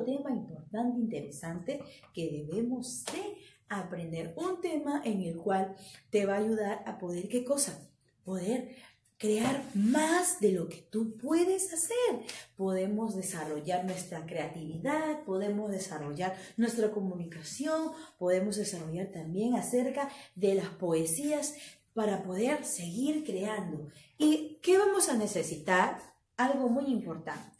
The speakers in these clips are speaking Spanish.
tema importante, interesante, que debemos de aprender. Un tema en el cual te va a ayudar a poder, ¿qué cosa? Poder crear más de lo que tú puedes hacer. Podemos desarrollar nuestra creatividad, podemos desarrollar nuestra comunicación, podemos desarrollar también acerca de las poesías para poder seguir creando. ¿Y qué vamos a necesitar? Algo muy importante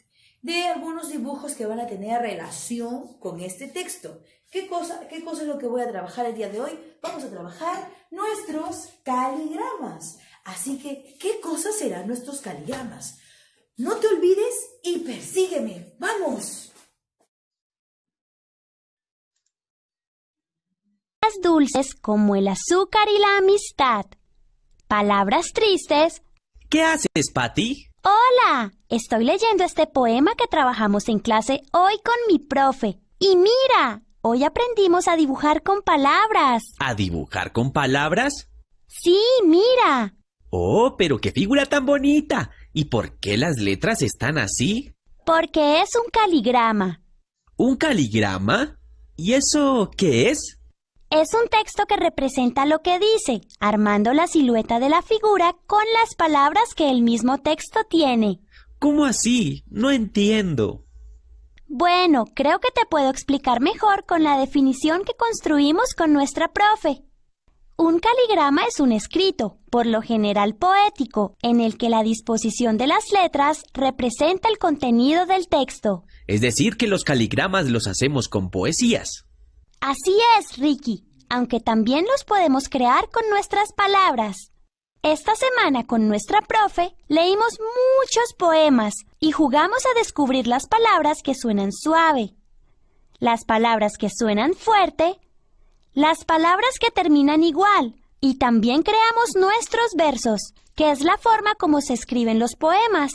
de algunos dibujos que van a tener relación con este texto. ¿Qué cosa, ¿Qué cosa es lo que voy a trabajar el día de hoy? Vamos a trabajar nuestros caligramas. Así que, ¿qué cosas serán nuestros caligramas? No te olvides y persígueme. ¡Vamos! dulces como el azúcar y la amistad. Palabras tristes. ¿Qué haces, Patty? Hola, estoy leyendo este poema que trabajamos en clase hoy con mi profe. Y mira, hoy aprendimos a dibujar con palabras. ¿A dibujar con palabras? Sí, mira. Oh, pero qué figura tan bonita. ¿Y por qué las letras están así? Porque es un caligrama. ¿Un caligrama? ¿Y eso qué es? Es un texto que representa lo que dice, armando la silueta de la figura con las palabras que el mismo texto tiene. ¿Cómo así? No entiendo. Bueno, creo que te puedo explicar mejor con la definición que construimos con nuestra profe. Un caligrama es un escrito, por lo general poético, en el que la disposición de las letras representa el contenido del texto. Es decir, que los caligramas los hacemos con poesías. Así es, Ricky, aunque también los podemos crear con nuestras palabras. Esta semana con nuestra profe leímos muchos poemas y jugamos a descubrir las palabras que suenan suave, las palabras que suenan fuerte, las palabras que terminan igual y también creamos nuestros versos, que es la forma como se escriben los poemas.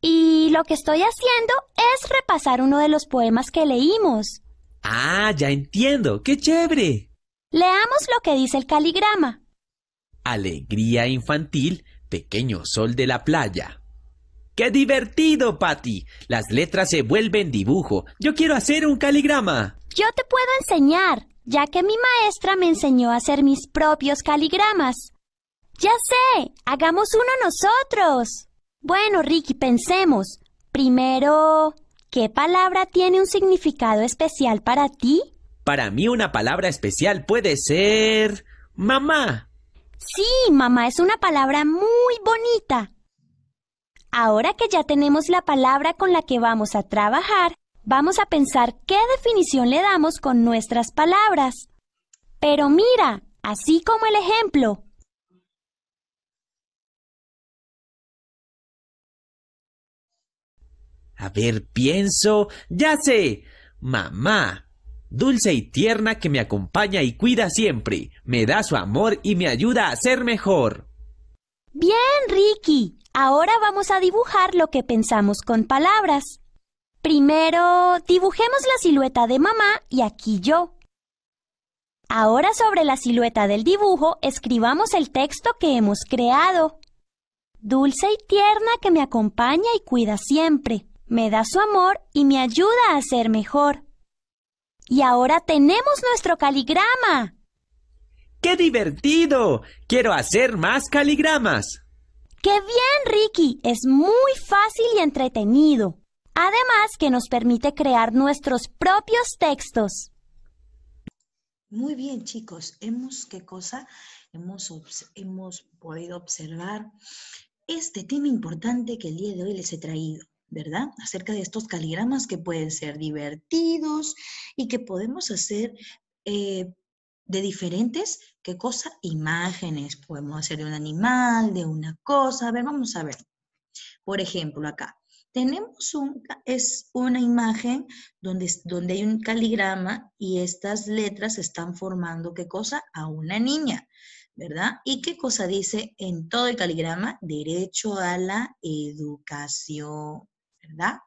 Y lo que estoy haciendo es repasar uno de los poemas que leímos. Ah, ya entiendo. ¡Qué chévere! Leamos lo que dice el caligrama. Alegría infantil, pequeño sol de la playa. ¡Qué divertido, Patty! Las letras se vuelven dibujo. Yo quiero hacer un caligrama. Yo te puedo enseñar, ya que mi maestra me enseñó a hacer mis propios caligramas. Ya sé, hagamos uno nosotros. Bueno, Ricky, pensemos. Primero... ¿Qué palabra tiene un significado especial para ti? Para mí una palabra especial puede ser... mamá. Sí, mamá es una palabra muy bonita. Ahora que ya tenemos la palabra con la que vamos a trabajar, vamos a pensar qué definición le damos con nuestras palabras. Pero mira, así como el ejemplo, A ver, pienso. Ya sé. Mamá. Dulce y tierna que me acompaña y cuida siempre. Me da su amor y me ayuda a ser mejor. Bien, Ricky. Ahora vamos a dibujar lo que pensamos con palabras. Primero, dibujemos la silueta de mamá y aquí yo. Ahora sobre la silueta del dibujo, escribamos el texto que hemos creado. Dulce y tierna que me acompaña y cuida siempre me da su amor y me ayuda a ser mejor. Y ahora tenemos nuestro caligrama. ¡Qué divertido! Quiero hacer más caligramas. ¡Qué bien, Ricky! Es muy fácil y entretenido. Además que nos permite crear nuestros propios textos. Muy bien, chicos. Hemos, ¿qué cosa? Hemos, hemos podido observar este tema importante que el día de hoy les he traído. ¿verdad? Acerca de estos caligramas que pueden ser divertidos y que podemos hacer eh, de diferentes, ¿qué cosa? Imágenes. Podemos hacer de un animal, de una cosa. A ver, vamos a ver. Por ejemplo, acá tenemos un, es una imagen donde, donde hay un caligrama y estas letras están formando, ¿qué cosa? A una niña. ¿verdad? ¿Y qué cosa dice en todo el caligrama? Derecho a la educación. ¿verdad?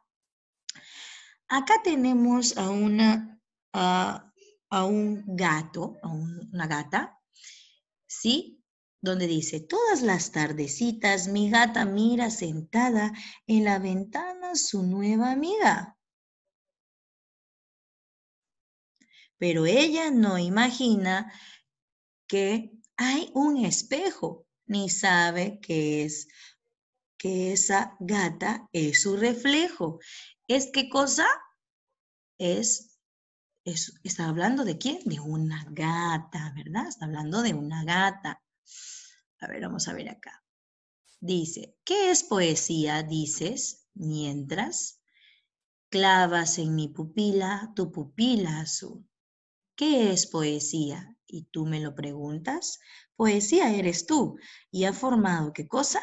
Acá tenemos a, una, a, un gato, a una gata, ¿sí? Donde dice, todas las tardecitas mi gata mira sentada en la ventana su nueva amiga. Pero ella no imagina que hay un espejo, ni sabe que es que esa gata es su reflejo. ¿Es qué cosa? Es, está hablando de quién? De una gata, ¿verdad? Está hablando de una gata. A ver, vamos a ver acá. Dice, ¿qué es poesía? Dices, mientras clavas en mi pupila tu pupila azul. ¿Qué es poesía? Y tú me lo preguntas. Poesía eres tú. ¿Y ha formado qué cosa?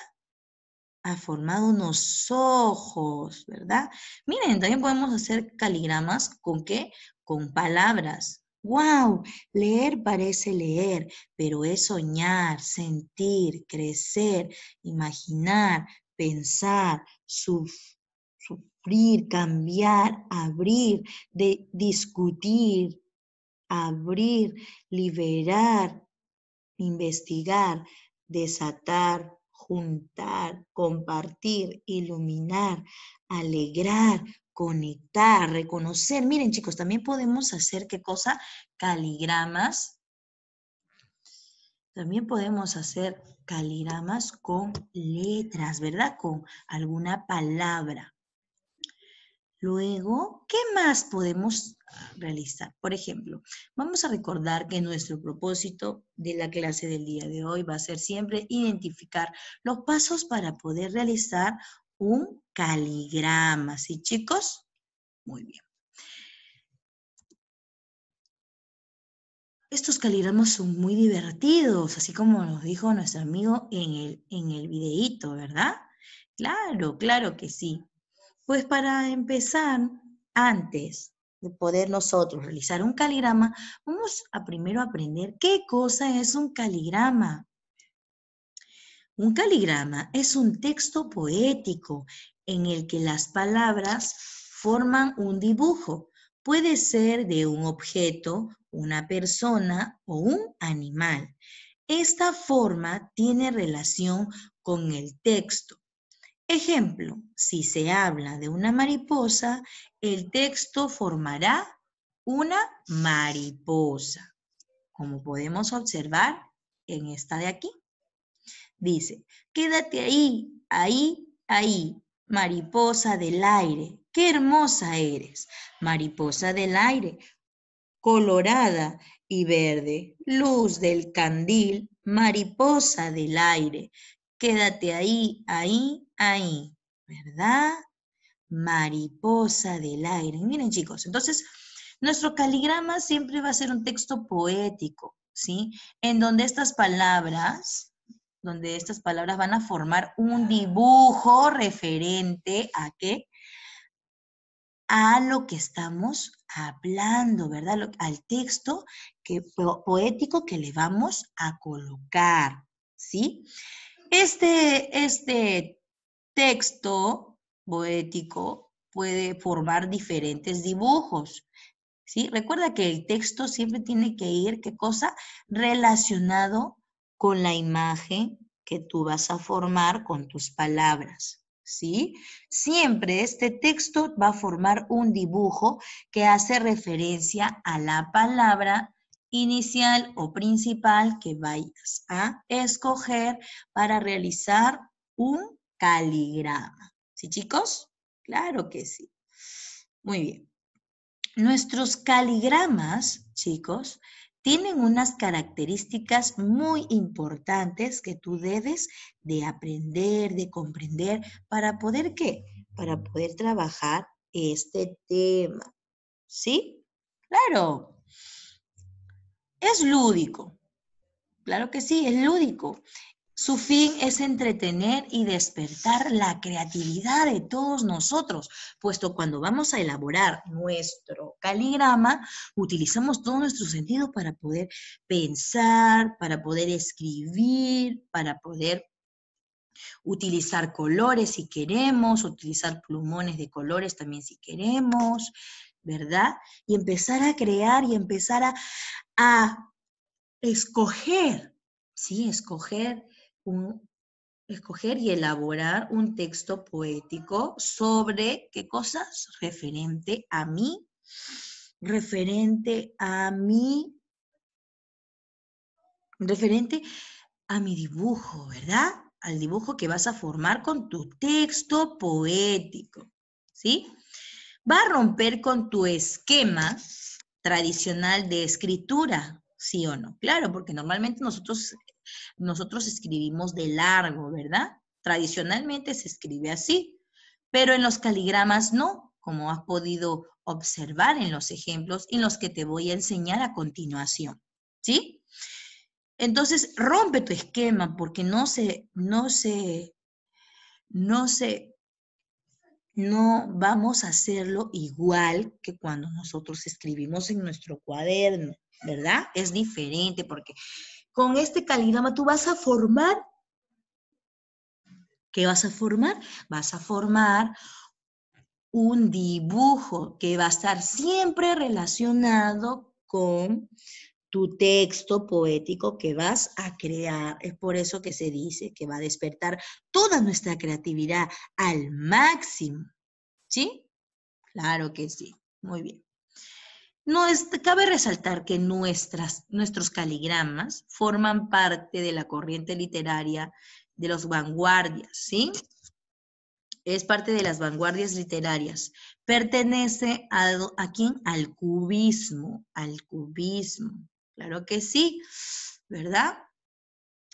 ha formado unos ojos, ¿verdad? Miren, también podemos hacer caligramas con qué? Con palabras. ¡Wow! Leer parece leer, pero es soñar, sentir, crecer, imaginar, pensar, sufrir, cambiar, abrir, discutir, abrir, liberar, investigar, desatar, juntar, compartir, iluminar, alegrar, conectar, reconocer. Miren chicos, también podemos hacer qué cosa? Caligramas. También podemos hacer caligramas con letras, ¿verdad? Con alguna palabra. Luego, ¿qué más podemos realizar? Por ejemplo, vamos a recordar que nuestro propósito de la clase del día de hoy va a ser siempre identificar los pasos para poder realizar un caligrama. ¿Sí, chicos? Muy bien. Estos caligramas son muy divertidos, así como nos dijo nuestro amigo en el, en el videíto, ¿verdad? Claro, claro que sí. Pues para empezar, antes de poder nosotros realizar un caligrama, vamos a primero aprender qué cosa es un caligrama. Un caligrama es un texto poético en el que las palabras forman un dibujo. Puede ser de un objeto, una persona o un animal. Esta forma tiene relación con el texto Ejemplo, si se habla de una mariposa, el texto formará una mariposa, como podemos observar en esta de aquí. Dice, quédate ahí, ahí, ahí, mariposa del aire, qué hermosa eres, mariposa del aire, colorada y verde, luz del candil, mariposa del aire, quédate ahí, ahí, ahí, ¿verdad? Mariposa del aire. Miren chicos, entonces nuestro caligrama siempre va a ser un texto poético, ¿sí? En donde estas palabras, donde estas palabras van a formar un dibujo referente a qué? A lo que estamos hablando, ¿verdad? al texto que, poético que le vamos a colocar, ¿sí? Este, este texto poético puede formar diferentes dibujos. ¿sí? Recuerda que el texto siempre tiene que ir, ¿qué cosa? Relacionado con la imagen que tú vas a formar con tus palabras. ¿Sí? Siempre este texto va a formar un dibujo que hace referencia a la palabra inicial o principal que vayas a escoger para realizar un caligrama. ¿Sí, chicos? Claro que sí. Muy bien. Nuestros caligramas, chicos, tienen unas características muy importantes que tú debes de aprender, de comprender, para poder qué? Para poder trabajar este tema. ¿Sí? Claro. Es lúdico. Claro que sí, es lúdico. Su fin es entretener y despertar la creatividad de todos nosotros, puesto cuando vamos a elaborar nuestro caligrama, utilizamos todo nuestro sentido para poder pensar, para poder escribir, para poder utilizar colores si queremos, utilizar plumones de colores también si queremos, ¿verdad? Y empezar a crear y empezar a, a escoger ¿sí? Escoger escoger y elaborar un texto poético sobre qué cosas referente a mí, referente a mí, referente a mi dibujo, ¿verdad? Al dibujo que vas a formar con tu texto poético, ¿sí? Va a romper con tu esquema tradicional de escritura, ¿sí o no? Claro, porque normalmente nosotros nosotros escribimos de largo, ¿verdad? Tradicionalmente se escribe así, pero en los caligramas no, como has podido observar en los ejemplos en los que te voy a enseñar a continuación, ¿sí? Entonces, rompe tu esquema porque no se, no se, no se, no vamos a hacerlo igual que cuando nosotros escribimos en nuestro cuaderno, ¿verdad? Es diferente porque con este caligrama tú vas a formar, ¿qué vas a formar? Vas a formar un dibujo que va a estar siempre relacionado con tu texto poético que vas a crear. Es por eso que se dice que va a despertar toda nuestra creatividad al máximo. ¿Sí? Claro que sí. Muy bien cabe resaltar que nuestras, nuestros caligramas forman parte de la corriente literaria de los vanguardias, ¿sí? Es parte de las vanguardias literarias. Pertenece a, a quién? Al cubismo, al cubismo. Claro que sí, ¿verdad?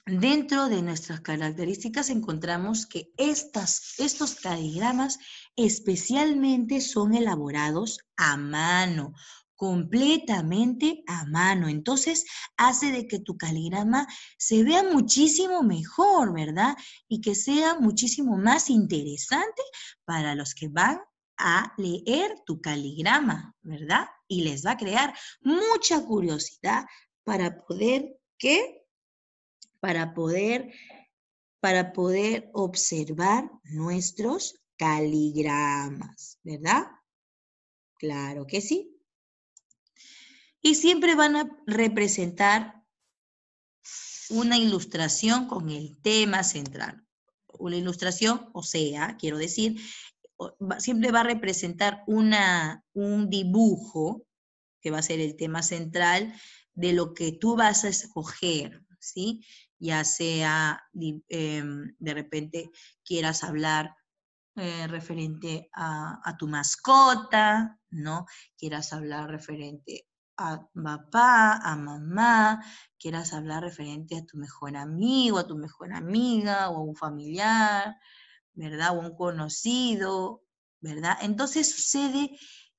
Dentro de nuestras características encontramos que estas, estos caligramas especialmente son elaborados a mano completamente a mano. Entonces hace de que tu caligrama se vea muchísimo mejor, ¿verdad? Y que sea muchísimo más interesante para los que van a leer tu caligrama, ¿verdad? Y les va a crear mucha curiosidad para poder, ¿qué? Para poder, para poder observar nuestros caligramas, ¿verdad? Claro que sí y siempre van a representar una ilustración con el tema central. Una ilustración, o sea, quiero decir, siempre va a representar una, un dibujo que va a ser el tema central de lo que tú vas a escoger, ¿sí? Ya sea, em, de repente quieras hablar eh, referente a, a, tu mascota, ¿no? Quieras hablar referente a papá, a mamá, quieras hablar referente a tu mejor amigo, a tu mejor amiga o a un familiar, ¿verdad? O un conocido, ¿verdad? Entonces sucede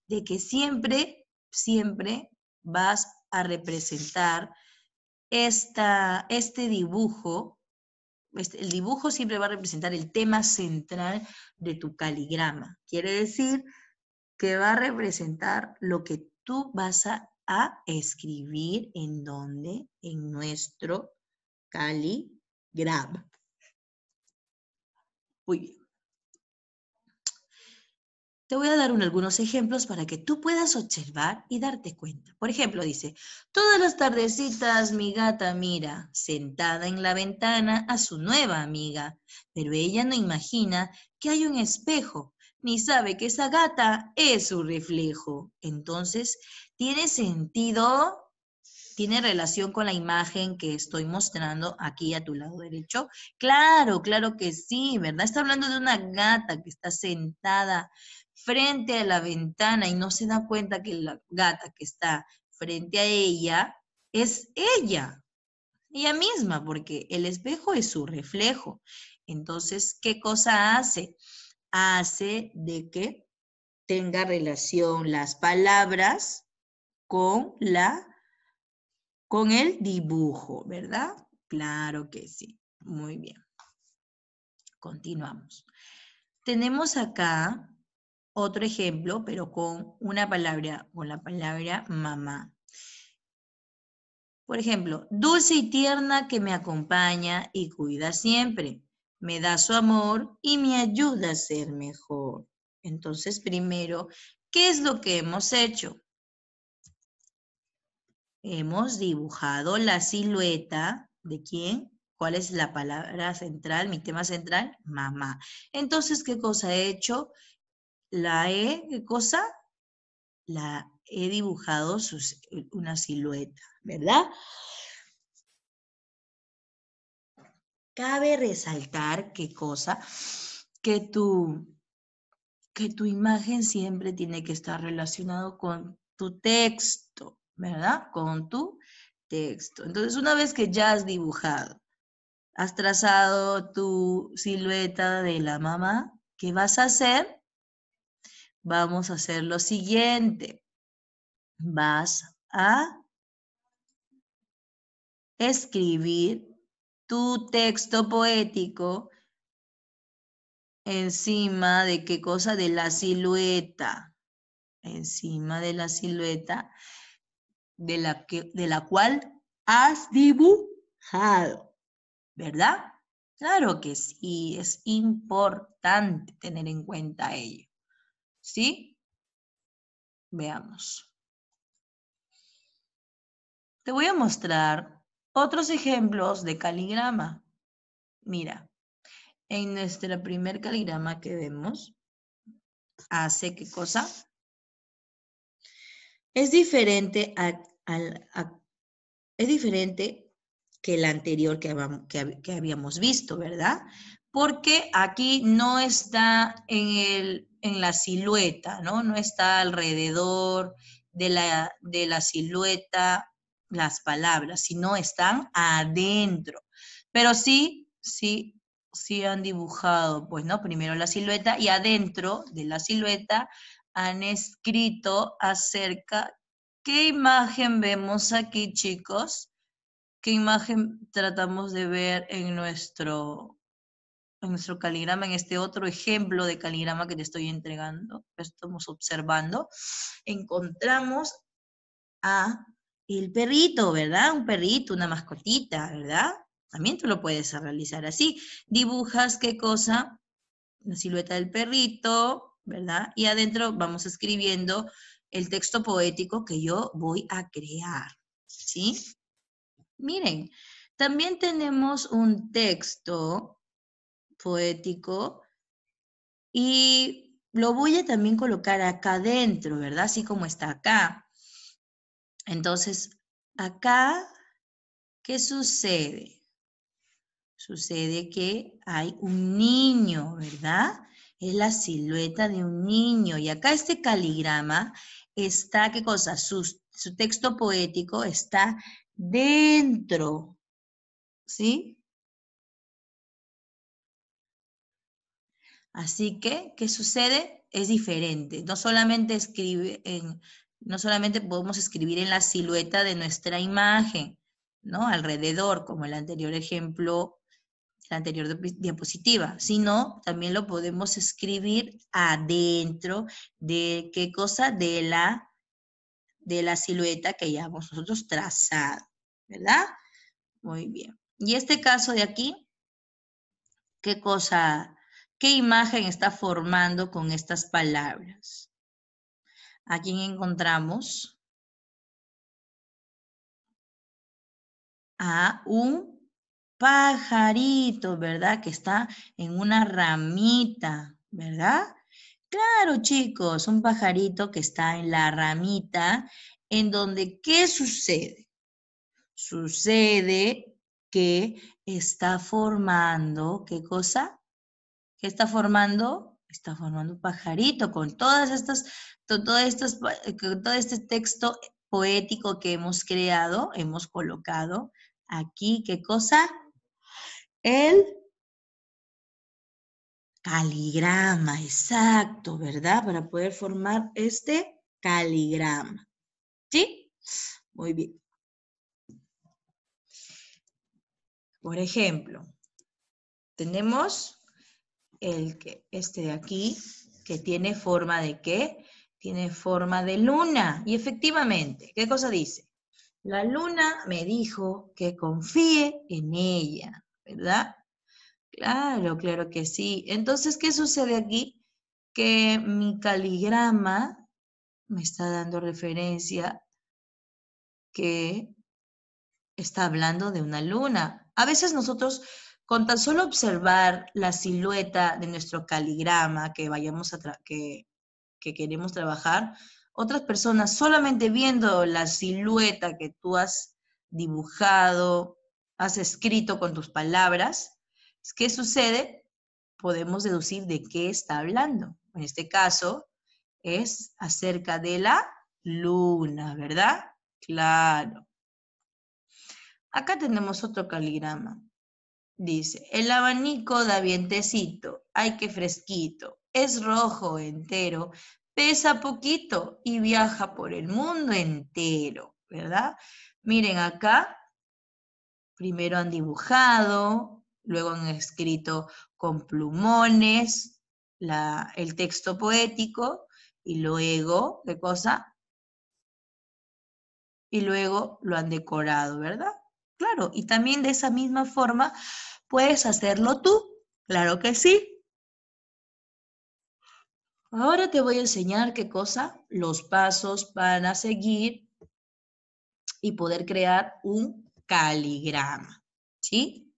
de que siempre, siempre vas a representar esta, este dibujo, este, el dibujo siempre va a representar el tema central de tu caligrama. Quiere decir que va a representar lo que tú vas a a escribir en donde, en nuestro caligrama. Muy bien. Te voy a dar algunos ejemplos para que tú puedas observar y darte cuenta. Por ejemplo, dice, todas las tardecitas mi gata mira, sentada en la ventana, a su nueva amiga, pero ella no imagina que hay un espejo, ni sabe que esa gata es su reflejo. Entonces, ¿Tiene sentido? ¿Tiene relación con la imagen que estoy mostrando aquí a tu lado derecho? Claro, claro que sí, ¿verdad? Está hablando de una gata que está sentada frente a la ventana y no se da cuenta que la gata que está frente a ella es ella, ella misma, porque el espejo es su reflejo. Entonces, ¿qué cosa hace? Hace de que tenga relación las palabras con la, con el dibujo, ¿verdad? Claro que sí. Muy bien. Continuamos. Tenemos acá otro ejemplo, pero con una palabra, con la palabra mamá. Por ejemplo, dulce y tierna que me acompaña y cuida siempre. Me da su amor y me ayuda a ser mejor. Entonces, primero, ¿qué es lo que hemos hecho? hemos dibujado la silueta de quién, cuál es la palabra central, mi tema central, mamá. Entonces, ¿qué cosa he hecho? La he, ¿qué cosa? La he dibujado una silueta, ¿verdad? Cabe resaltar qué cosa, que tu, que tu imagen siempre tiene que estar relacionado con tu texto, ¿verdad? Con tu texto. Entonces, una vez que ya has dibujado, has trazado tu silueta de la mamá, ¿qué vas a hacer? Vamos a hacer lo siguiente. Vas a escribir tu texto poético encima de qué cosa, de la silueta, encima de la silueta de la, cual has dibujado, ¿verdad? Claro que sí, es importante tener en cuenta ello. ¿Sí? Veamos. Te voy a mostrar otros ejemplos de caligrama. Mira, en nuestro primer caligrama que vemos, hace qué cosa? Es diferente, diferente que la anterior que, habíamos visto, ¿verdad? Porque aquí no está en, la silueta, ¿no? No está alrededor de la, de la silueta las palabras, sino están adentro. Pero sí, sí, sí han dibujado, pues, ¿no? Primero la silueta y adentro de la silueta han escrito acerca. ¿Qué imagen vemos aquí, chicos? ¿Qué imagen tratamos de ver en nuestro, en nuestro caligrama, en este otro ejemplo de caligrama que te estoy entregando, que estamos observando? Encontramos a el perrito, ¿verdad? Un perrito, una mascotita, ¿verdad? También tú lo puedes realizar así. Dibujas qué cosa? La silueta del perrito, ¿verdad? Y adentro vamos escribiendo el texto poético que yo voy a crear, ¿sí? Miren, también tenemos un texto poético y lo voy a también colocar acá adentro, ¿verdad? Así como está acá. Entonces, acá, ¿qué sucede? Sucede que hay un niño, ¿verdad? es la silueta de un niño. Y acá este caligrama está, ¿qué cosa? Su, texto poético está dentro, ¿sí? Así que, ¿qué sucede? Es diferente. No solamente, escribe no solamente podemos escribir en la silueta de nuestra imagen, ¿no? Alrededor, como el anterior ejemplo anterior diapositiva, sino también lo podemos escribir adentro de qué cosa, de la, de la silueta que ya hemos nosotros trazado, ¿verdad? Muy bien. Y este caso de aquí, ¿qué cosa, qué imagen está formando con estas palabras? Aquí encontramos? A un pajarito, ¿verdad? Que está en una ramita, ¿verdad? Claro, chicos, un pajarito que está en la ramita, en donde, ¿qué sucede? Sucede que está formando, ¿qué cosa? ¿Qué está formando? Está formando un pajarito con todas estas, con todo este texto poético que hemos creado, hemos colocado aquí, ¿qué cosa? el caligrama, exacto, ¿verdad? Para poder formar este caligrama. ¿Sí? Muy bien. Por ejemplo, tenemos el que, este de aquí, que tiene forma de qué? Tiene forma de luna. Y efectivamente, ¿qué cosa dice? La luna me dijo que confíe en ella. ¿verdad? Claro, claro que sí. Entonces, ¿qué sucede aquí? Que mi caligrama me está dando referencia que está hablando de una luna. A veces nosotros, con tan solo observar la silueta de nuestro caligrama que vayamos a que, que queremos trabajar, otras personas solamente viendo la silueta que tú has dibujado, has escrito con tus palabras, ¿qué sucede? Podemos deducir de qué está hablando. En este caso, es acerca de la luna, ¿verdad? Claro. Acá tenemos otro caligrama. Dice, el abanico da vientecito, hay que fresquito, es rojo entero, pesa poquito y viaja por el mundo entero, ¿verdad? Miren acá, primero han dibujado, luego han escrito con plumones el texto poético y luego, ¿qué cosa? Y luego lo han decorado, ¿verdad? Claro, y también de esa misma forma puedes hacerlo tú, claro que sí. Ahora te voy a enseñar qué cosa, los pasos para seguir y poder crear un caligrama, ¿sí?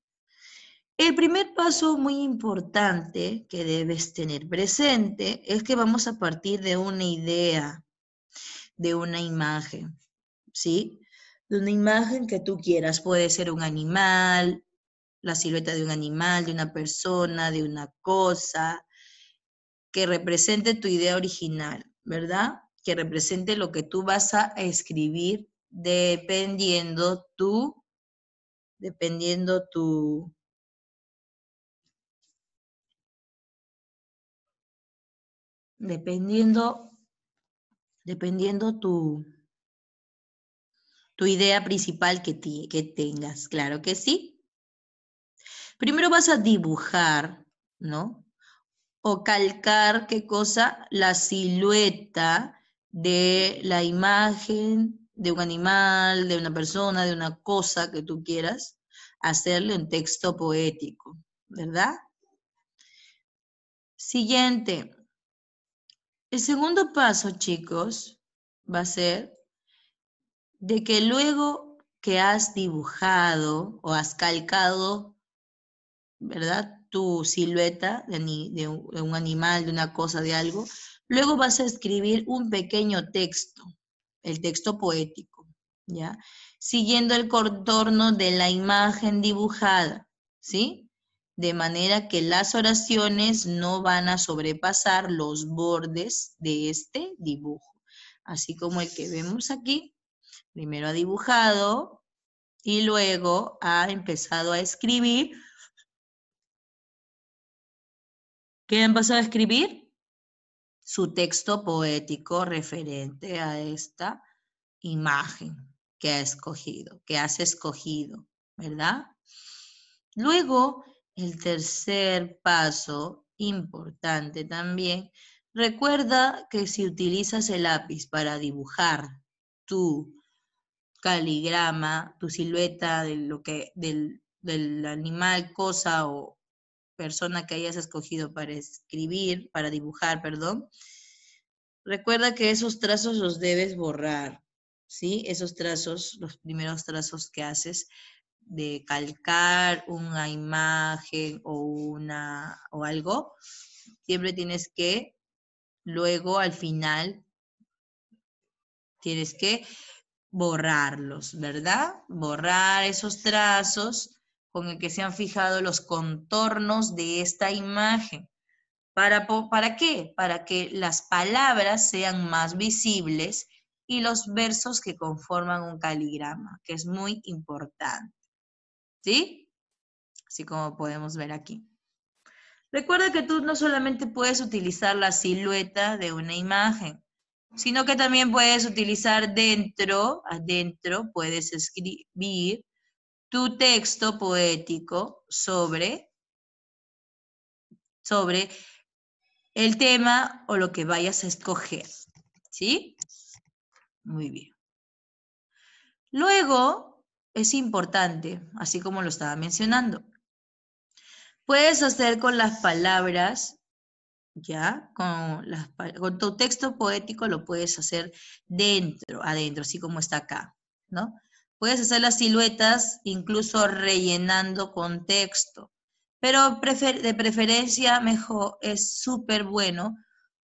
El primer paso muy importante que debes tener presente es que vamos a partir de una idea, de una imagen, ¿sí? De una imagen que tú quieras, puede ser un animal, la silueta de un animal, de una persona, de una cosa, que represente tu idea original, ¿verdad? Que represente lo que tú vas a escribir dependiendo tu, dependiendo tu, dependiendo, dependiendo tu, tu idea principal que, que tengas, claro que sí. Primero vas a dibujar, ¿no? O calcar, ¿qué cosa? La silueta de la imagen de un animal, de una persona, de una cosa que tú quieras, hacerle un texto poético, ¿verdad? Siguiente. El segundo paso, chicos, va a ser de que luego que has dibujado o has calcado, ¿verdad? Tu silueta de, de un animal, de una cosa, de algo, luego vas a escribir un pequeño texto el texto poético, ¿ya? Siguiendo el contorno de la imagen dibujada, ¿sí? De manera que las oraciones no van a sobrepasar los bordes de este dibujo. Así como el que vemos aquí, primero ha dibujado y luego ha empezado a escribir. ¿Qué ha empezado a escribir? su texto poético referente a esta imagen que ha escogido, que has escogido, ¿verdad? Luego, el tercer paso importante también, recuerda que si utilizas el lápiz para dibujar tu caligrama, tu silueta de lo que, del animal, cosa o, persona que hayas escogido para escribir, para dibujar, perdón, recuerda que esos trazos los debes borrar, ¿sí? Esos trazos, los primeros trazos que haces de calcar una imagen o una o algo, siempre tienes que luego al final tienes que borrarlos, ¿verdad? Borrar esos trazos con el que se han fijado los contornos de esta imagen. ¿Para, ¿Para qué? Para que las palabras sean más visibles y los versos que conforman un caligrama, que es muy importante. ¿Sí? Así como podemos ver aquí. Recuerda que tú no solamente puedes utilizar la silueta de una imagen, sino que también puedes utilizar dentro, adentro puedes escribir tu texto poético sobre, sobre el tema o lo que vayas a escoger. ¿Sí? Muy bien. Luego, es importante, así como lo estaba mencionando, puedes hacer con las palabras, ¿ya? Con, con tu texto poético lo puedes hacer dentro, adentro, así como está acá, ¿no? Puedes hacer las siluetas incluso rellenando con texto, pero de preferencia mejor es súper bueno,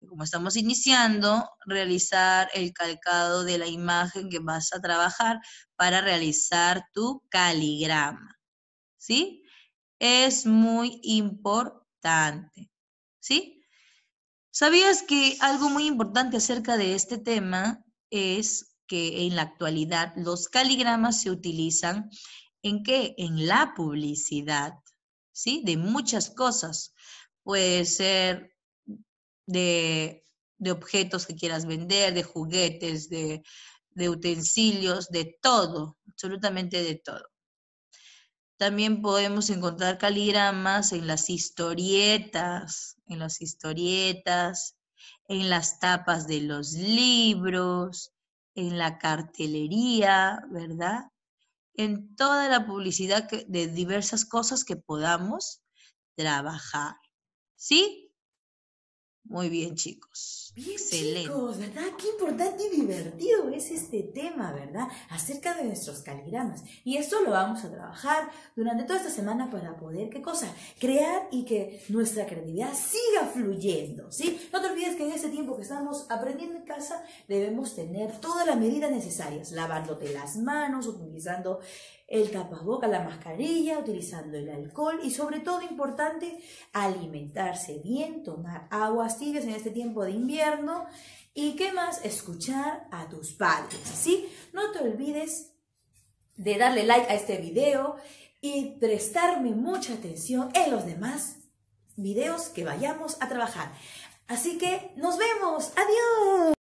como estamos iniciando, realizar el calcado de la imagen que vas a trabajar para realizar tu caligrama. ¿Sí? Es muy importante. ¿Sí? ¿Sabías que algo muy importante acerca de este tema es que en la actualidad los caligramas se utilizan en qué? En la publicidad, ¿sí? De muchas cosas. Puede ser de, objetos que quieras vender, de juguetes, de, de utensilios, de todo, absolutamente de todo. También podemos encontrar caligramas en las historietas, en las historietas, en las tapas de los libros, en la cartelería, ¿verdad? En toda la publicidad de diversas cosas que podamos trabajar. ¿Sí? Muy bien, chicos. Bien, Excelente. Chicos, ¿verdad? Qué importante y divertido es este tema, ¿verdad? Acerca de nuestros caligramas. Y esto lo vamos a trabajar durante toda esta semana para poder, ¿qué cosa? Crear y que nuestra creatividad siga fluyendo, ¿sí? No te olvides que en este tiempo que estamos aprendiendo en casa debemos tener todas las medidas necesarias, lavándote las manos, utilizando el boca la mascarilla, utilizando el alcohol y sobre todo importante, alimentarse bien, tomar agua tibias en este tiempo de invierno y qué más, escuchar a tus padres, ¿sí? No te olvides de darle like a este video y prestarme mucha atención en los demás videos que vayamos a trabajar. Así que nos vemos, adiós.